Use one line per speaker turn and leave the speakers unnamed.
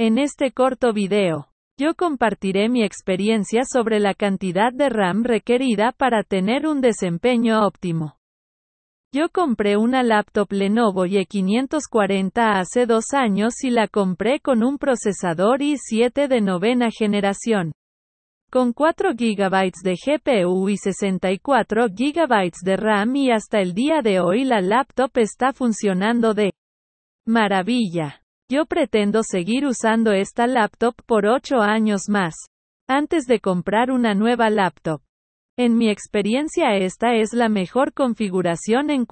En este corto video, yo compartiré mi experiencia sobre la cantidad de RAM requerida para tener un desempeño óptimo. Yo compré una laptop Lenovo Y540 hace dos años y la compré con un procesador i7 de novena generación con 4 GB de GPU y 64 GB de RAM y hasta el día de hoy la laptop está funcionando de maravilla. Yo pretendo seguir usando esta laptop por 8 años más, antes de comprar una nueva laptop. En mi experiencia esta es la mejor configuración en